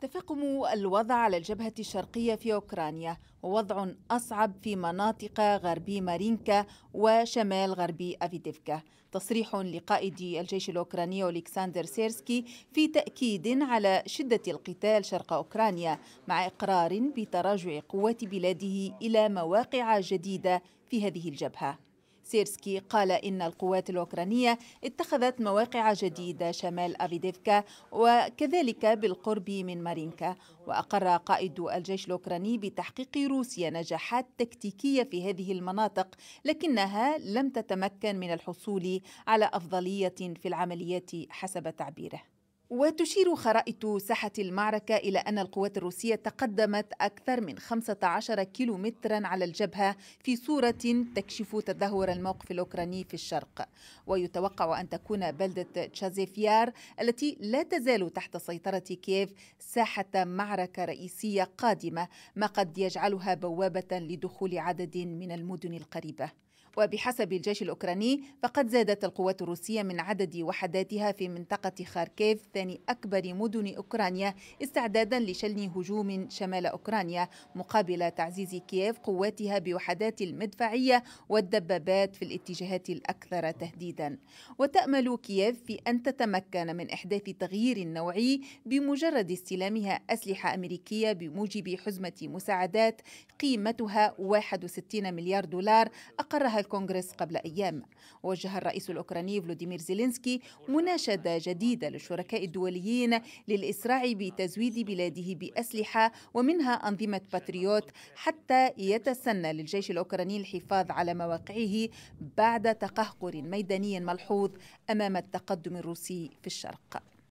تفاقم الوضع على الجبهة الشرقية في أوكرانيا ووضع أصعب في مناطق غربي مارينكا وشمال غربي أفيديفكا تصريح لقائد الجيش الأوكراني أليكساندر سيرسكي في تأكيد على شدة القتال شرق أوكرانيا مع إقرار بتراجع قوات بلاده إلى مواقع جديدة في هذه الجبهة سيرسكي قال إن القوات الأوكرانية اتخذت مواقع جديدة شمال أفيديفكا وكذلك بالقرب من مارينكا وأقر قائد الجيش الأوكراني بتحقيق روسيا نجاحات تكتيكية في هذه المناطق لكنها لم تتمكن من الحصول على أفضلية في العمليات حسب تعبيره وتشير خرائط ساحة المعركة إلى أن القوات الروسية تقدمت أكثر من 15 كيلومترا على الجبهة في صورة تكشف تدهور الموقف الأوكراني في الشرق ويتوقع أن تكون بلدة تشازيفيار التي لا تزال تحت سيطرة كييف ساحة معركة رئيسية قادمة ما قد يجعلها بوابة لدخول عدد من المدن القريبة وبحسب الجيش الأوكراني فقد زادت القوات الروسية من عدد وحداتها في منطقة خاركيف ثاني أكبر مدن أوكرانيا استعدادا لشل هجوم شمال أوكرانيا مقابل تعزيز كييف قواتها بوحدات المدفعية والدبابات في الاتجاهات الأكثر تهديدا وتأمل كييف في أن تتمكن من إحداث تغيير نوعي بمجرد استلامها أسلحة أمريكية بموجب حزمة مساعدات قيمتها 61 مليار دولار أقرها الكونغرس قبل أيام وجه الرئيس الأوكراني فلوديمير زيلينسكي مناشدة جديدة للشركاء الدوليين للإسراع بتزويد بلاده بأسلحة ومنها أنظمة باتريوت حتى يتسنى للجيش الأوكراني الحفاظ على مواقعه بعد تقهقر ميداني ملحوظ أمام التقدم الروسي في الشرق